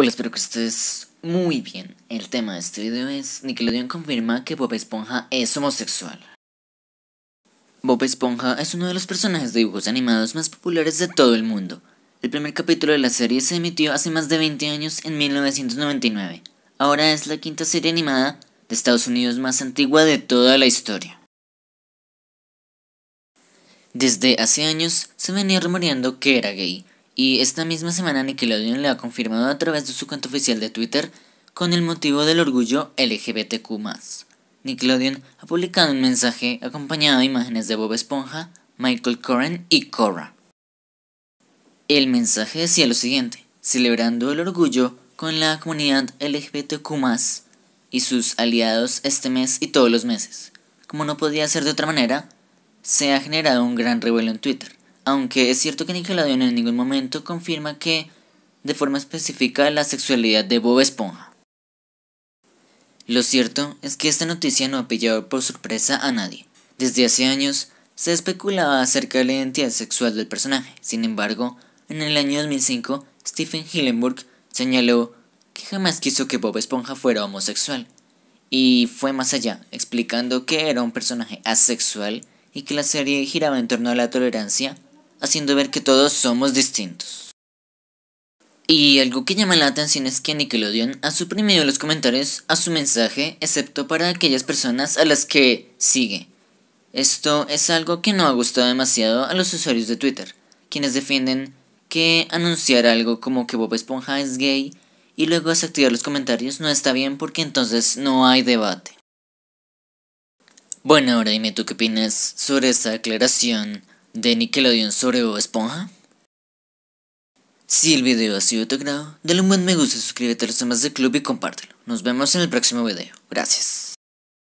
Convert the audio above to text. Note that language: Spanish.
Hola, espero que estés muy bien. El tema de este video es Nickelodeon confirma que Bob Esponja es homosexual. Bob Esponja es uno de los personajes de dibujos animados más populares de todo el mundo. El primer capítulo de la serie se emitió hace más de 20 años en 1999. Ahora es la quinta serie animada de Estados Unidos más antigua de toda la historia. Desde hace años se venía rumoreando que era gay, y esta misma semana Nickelodeon le ha confirmado a través de su cuenta oficial de Twitter con el motivo del orgullo LGBTQ. Nickelodeon ha publicado un mensaje acompañado de imágenes de Bob Esponja, Michael Coren y Cora. El mensaje decía lo siguiente, celebrando el orgullo con la comunidad LGBTQ y sus aliados este mes y todos los meses. Como no podía ser de otra manera, se ha generado un gran revuelo en Twitter aunque es cierto que Nickelodeon en ningún momento confirma que, de forma específica, la sexualidad de Bob Esponja. Lo cierto es que esta noticia no ha pillado por sorpresa a nadie. Desde hace años se especulaba acerca de la identidad sexual del personaje. Sin embargo, en el año 2005, Stephen Hillenburg señaló que jamás quiso que Bob Esponja fuera homosexual. Y fue más allá, explicando que era un personaje asexual y que la serie giraba en torno a la tolerancia haciendo ver que todos somos distintos. Y algo que llama la atención es que Nickelodeon ha suprimido los comentarios a su mensaje, excepto para aquellas personas a las que sigue. Esto es algo que no ha gustado demasiado a los usuarios de Twitter, quienes defienden que anunciar algo como que Bob Esponja es gay y luego desactivar los comentarios no está bien porque entonces no hay debate. Bueno, ahora dime tú qué opinas sobre esa aclaración de Nickelodeon sobre o Esponja? Si el video ha sido de tu agrado, dale un buen me gusta, suscríbete a los temas del club y compártelo. Nos vemos en el próximo video. Gracias.